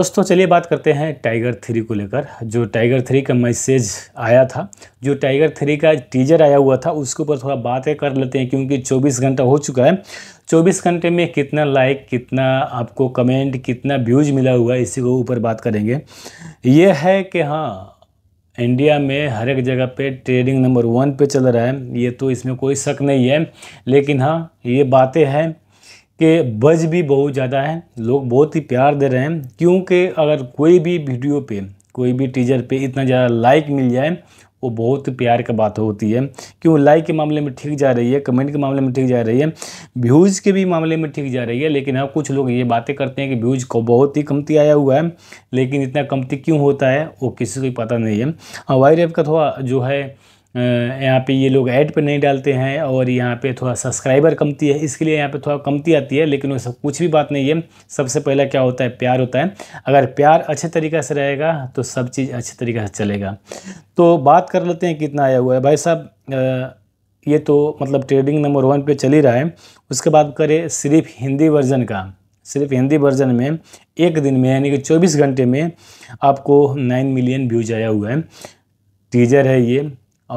दोस्तों चलिए बात करते हैं टाइगर थ्री को लेकर जो टाइगर थ्री का मैसेज आया था जो टाइगर थ्री का टीजर आया हुआ था उसके ऊपर थोड़ा बातें कर लेते हैं क्योंकि 24 घंटा हो चुका है 24 घंटे में कितना लाइक कितना आपको कमेंट कितना व्यूज मिला हुआ है इसी को ऊपर बात करेंगे ये है कि हाँ इंडिया में हर एक जगह पे ट्रेडिंग नंबर वन पे चल रहा है ये तो इसमें कोई शक नहीं है लेकिन हाँ ये बातें हैं के बज भी बहुत ज़्यादा है लोग बहुत ही प्यार दे रहे हैं क्योंकि अगर कोई भी वीडियो पे कोई भी टीजर पे इतना ज़्यादा लाइक मिल जाए वो बहुत प्यार की बात होती है क्यों लाइक के मामले में ठीक जा रही है कमेंट के मामले में ठीक जा रही है व्यूज़ के भी मामले में ठीक जा रही है लेकिन हाँ कुछ लोग ये बातें करते हैं कि व्यूज़ को बहुत ही कमती आया हुआ है लेकिन इतना कमती क्यों होता है वो किसी को पता नहीं है वाई हाँ, रेप का थोड़ा जो है यहाँ पे ये लोग ऐड पे नहीं डालते हैं और यहाँ पे थोड़ा सब्सक्राइबर कमती है इसके लिए यहाँ पे थोड़ा कमती आती है लेकिन वैसे कुछ भी बात नहीं है सबसे पहला क्या होता है प्यार होता है अगर प्यार अच्छे तरीक़े से रहेगा तो सब चीज़ अच्छे तरीके से चलेगा तो बात कर लेते हैं कितना आया हुआ है भाई साहब ये तो मतलब ट्रेडिंग नंबर वन पर चल ही रहा है उसके बाद करें सिर्फ हिंदी वर्जन का सिर्फ हिंदी वर्जन में एक दिन में यानी कि 24 घंटे में आपको 9 मिलियन व्यूज आया हुआ है टीजर है ये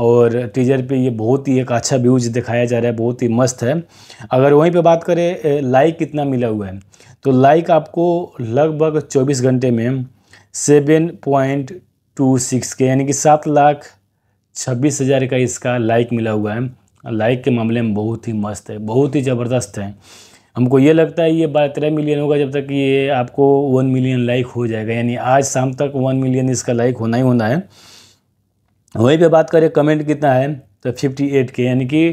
और टीजर पे ये बहुत ही एक अच्छा व्यूज दिखाया जा रहा है बहुत ही मस्त है अगर वहीं पे बात करें लाइक कितना मिला हुआ है तो लाइक आपको लगभग 24 घंटे में सेवन पॉइंट टू सिक्स के यानी कि सात लाख छब्बीस हज़ार का इसका लाइक मिला हुआ है लाइक के मामले में बहुत ही मस्त है बहुत ही ज़बरदस्त है हमको ये लगता है ये बारह तेरह मिलियन होगा जब तक ये आपको वन मिलियन लाइक हो जाएगा यानी आज शाम तक वन मिलियन इसका लाइक होना ही होना है वहीं पे बात करें कमेंट कितना है तो फिफ्टी एट के यानी कि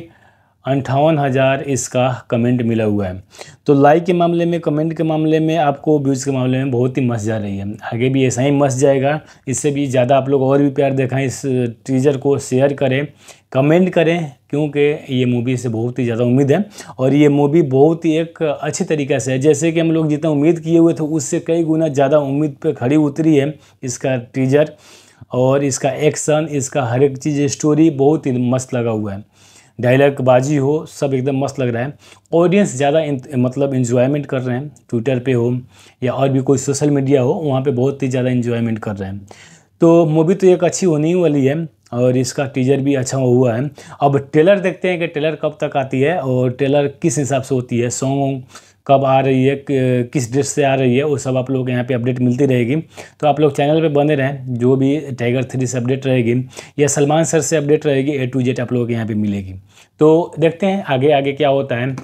अंठावन हज़ार इसका कमेंट मिला हुआ है तो लाइक के मामले में कमेंट के मामले में आपको व्यूज़ के मामले में बहुत ही मस जा रही है आगे भी ऐसा ही मस जाएगा इससे भी ज़्यादा आप लोग और भी प्यार दिखाएं इस टीजर को शेयर करें कमेंट करें क्योंकि ये मूवी से बहुत ही ज़्यादा उम्मीद है और ये मूवी बहुत ही एक अच्छे तरीके से है जैसे कि हम लोग जितना उम्मीद किए हुए थे उससे कई गुना ज़्यादा उम्मीद पर खड़ी उतरी है इसका टीजर और इसका एक्शन इसका हर एक चीज़ स्टोरी बहुत ही मस्त लगा हुआ है डायलॉग बाजी हो सब एकदम मस्त लग रहा है ऑडियंस ज़्यादा मतलब इन्जॉयमेंट कर रहे हैं ट्विटर पे हो या और भी कोई सोशल मीडिया हो वहाँ पे बहुत ही ज़्यादा इन्जॉयमेंट कर रहे हैं तो मूवी तो एक अच्छी होने ही वाली है और इसका टीजर भी अच्छा हुआ है अब टेलर देखते हैं कि टेलर कब तक आती है और टेलर किस हिसाब से होती है सॉन्ग कब आ रही है किस डेट से आ रही है वो सब आप लोग यहाँ पे अपडेट मिलती रहेगी तो आप लोग चैनल पे बने रहें जो भी टाइगर थ्री से अपडेट रहेगी या सलमान सर से अपडेट रहेगी ए टू जेड आप लोगों के यहाँ पे मिलेगी तो देखते हैं आगे आगे क्या होता है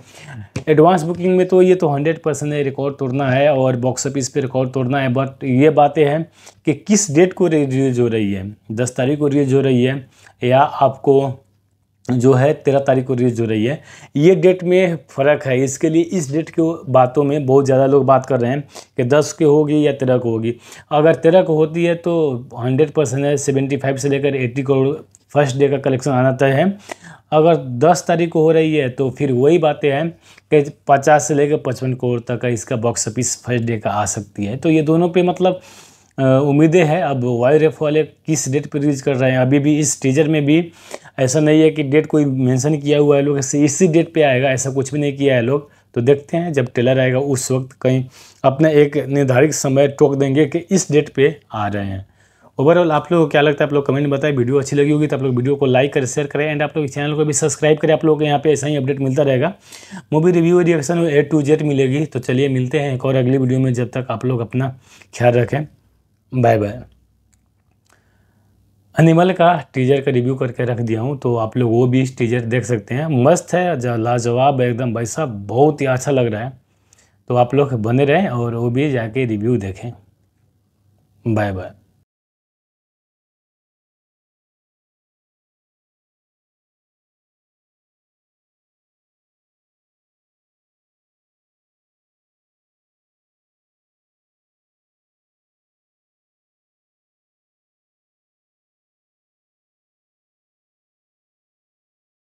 एडवांस बुकिंग में तो ये तो हंड्रेड परसेंट रिकॉर्ड तोड़ना है और बॉक्स ऑफिस पे रिकॉर्ड तोड़ना है बट ये बातें हैं कि किस डेट को रिलीज हो रही है दस तारीख को रिलीज हो रही है या आपको जो है तेरह तारीख को रिलीज हो रही है ये डेट में फ़र्क है इसके लिए इस डेट की बातों में बहुत ज़्यादा लोग बात कर रहे हैं कि दस की होगी या तेरह को होगी अगर तेरह को होती है तो हंड्रेड परसेंट है सेवेंटी फाइव से लेकर एट्टी करोड़ फर्स्ट डे का कलेक्शन आना तय है अगर दस तारीख को हो रही है तो फिर वही बातें हैं कि पचास से लेकर पचपन करोड़ तक का इसका बॉक्स ऑफिस फर्स्ट डे का आ सकती है तो ये दोनों पर मतलब उम्मीदें हैं अब वाई रेफ वाले किस डेट पर रिलीज कर रहे हैं अभी भी इस टीजर में भी ऐसा नहीं है कि डेट कोई मेंशन किया हुआ है लोग इसी डेट पे आएगा ऐसा कुछ भी नहीं किया है लोग तो देखते हैं जब टेलर आएगा उस वक्त कहीं अपना एक निर्धारित समय टोक देंगे कि इस डेट पे आ रहे हैं ओवरऑल आप लोगों को क्या लगता है आप लोग कमेंट बताएं वीडियो अच्छी लगी होगी तो आप लोग वीडियो को लाइक करें शेयर करें एंड आप लोग चैनल को भी सब्सक्राइब करें आप लोगों को यहाँ पे ऐसा ही अपडेट मिलता रहेगा movie review reaction A to Z मिलेगी तो चलिए मिलते हैं एक और अगली वीडियो में जब तक आप लोग अपना ख्याल रखें बाय बाय एनिमल का टीजर का रिव्यू करके रख दिया हूँ तो आप लोग वो भी टीजर देख सकते हैं मस्त है लाजवाब है एकदम भाई साहब बहुत ही अच्छा लग रहा है तो आप लोग बने रहें और वो भी जाके रिव्यू देखें बाय बाय